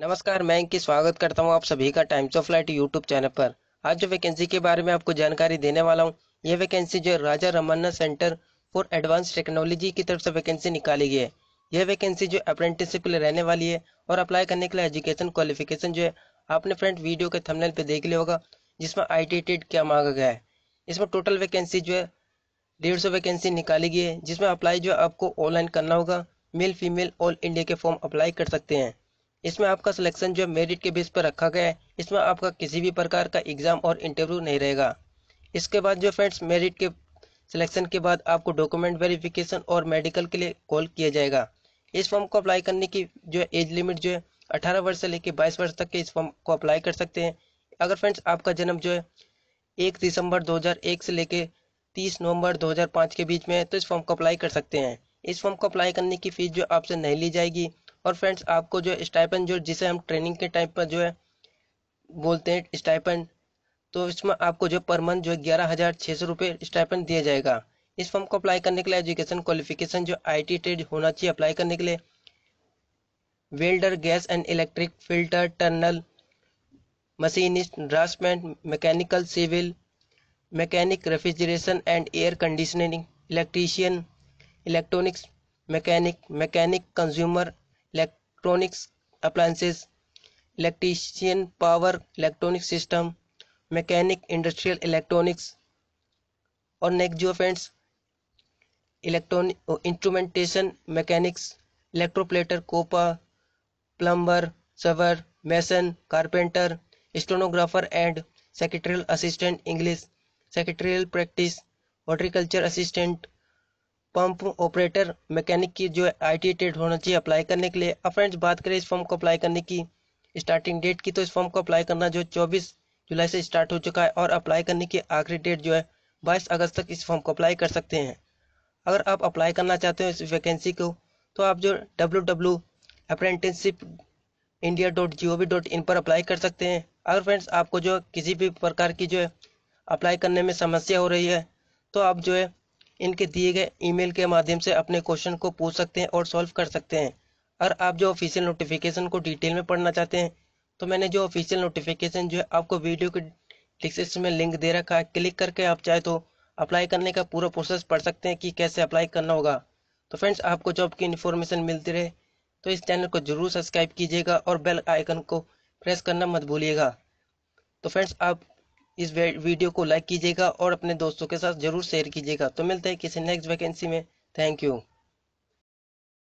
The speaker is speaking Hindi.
नमस्कार मैं इनकी स्वागत करता हूं आप सभी का Times of Light YouTube channel पर आज जो वैकेंसी के बारे में आपको जानकारी देने वाला हूं यह वैकेंसी जो Raja Ramanna centre for advance technology की तरफ से वैकेंसी निकाली गई है यह वैकेंसी जो अप्रेंटिसिप के लिए रहने वाली है और अप्लाई करने के लिए एजुकेशन क्वालिफिकेशन जो है आपने फ्रेंड वीडियो के थंबनेल पे देख लिया होगा जिसमें आई टी क्या मांगा गया है इसमें टोटल वैकेंसी जो है डेढ़ सौ वैकेंसी निकाली गई है जिसमें अप्लाई जो है आपको ऑनलाइन करना होगा मेल फीमेल ऑल इंडिया के फॉर्म अप्लाई कर सकते हैं इसमें आपका सिलेक्शन जो मेरिट के बेस पर रखा गया है इसमें आपका किसी भी प्रकार का एग्जाम और इंटरव्यू नहीं रहेगा इसके बाद जो फ्रेंड्स मेरिट के सिलेक्शन के बाद आपको डॉक्यूमेंट वेरिफिकेशन और मेडिकल के लिए कॉल किया जाएगा इस फॉर्म को अप्लाई करने की जो एज लिमिट जो है अठारह वर्ष से लेकर बाईस वर्ष तक के इस फॉर्म को अप्लाई कर सकते हैं अगर फ्रेंड्स आपका जन्म जो है एक दिसंबर दो से लेकर तीस नवंबर दो के बीच में है तो इस फॉर्म को अप्लाई कर सकते हैं इस फॉर्म को अप्लाई करने की फीस जो आपसे नहीं ली जाएगी और फ्रेंड्स आपको जो स्टाइपन जो जिसे हम ट्रेनिंग के टाइम पर जो है बोलते हैं स्टाइपन तो इसमें आपको जो पर मंथ जो ग्यारह हज़ार छह सौ रुपये स्टाइपन दिया जाएगा इस फॉर्म को अप्लाई करने के लिए एजुकेशन क्वालिफिकेशन जो आई टी ट्रेड होना चाहिए अप्लाई करने के लिए welder gas and electric fitter turner machinist draftsman mechanical civil mechanic refrigeration and air conditioning electrician electronics mechanic mechanic consumer electronics appliances electrician power electronic system mechanic industrial electronics और नेक्स्ट जो friends electronic instrumentation mechanics electroplater COPA plumber surveyor mason carpenter stenographer and secretarial assistant English secretarial practice horticulture assistant pump operator mechanic की जो आई टेट होना चाहिए अप्लाई करने के लिए अब फ्रेंड्स बात करें इस फॉर्म को अप्लाई करने की स्टार्टिंग डेट की तो इस फॉर्म को अप्लाई करना जो चौबीस जुलाई से स्टार्ट हो चुका है और अप्लाई करने की आखिरी डेट जो है बाईस अगस्त तक इस फॉर्म को अप्लाई कर सकते हैं अगर आप अप्लाई करना चाहते हो इस वैकेंसी को तो आप जो W W apprenticeship India dot G O V dot in पर अप्लाई कर सकते हैं अगर फ्रेंड्स आपको जो किसी भी प्रकार की जो है अप्लाई करने में समस्या हो रही है तो आप जो है इनके दिए गए ईमेल के माध्यम से अपने क्वेश्चन को पूछ सकते हैं और सॉल्व कर सकते हैं और आप जो ऑफिशियल नोटिफिकेशन को डिटेल में पढ़ना चाहते हैं तो मैंने जो ऑफिशियल नोटिफिकेशन जो है आपको वीडियो के डिस्क्रिप्शन में लिंक दे रखा है क्लिक करके आप चाहे तो अप्लाई करने का पूरा प्रोसेस पढ़ सकते हैं कि कैसे अप्लाई करना होगा तो फ्रेंड्स आपको जॉब की इन्फॉर्मेशन मिलती रहे तो इस चैनल को जरूर सब्सक्राइब कीजिएगा और बेल आइकन को प्रेस करना मत भूलिएगा तो फ्रेंड्स आप इस वीडियो को लाइक कीजिएगा और अपने दोस्तों के साथ जरूर शेयर कीजिएगा तो मिलते हैं किसी नेक्स्ट वैकेंसी में थैंक यू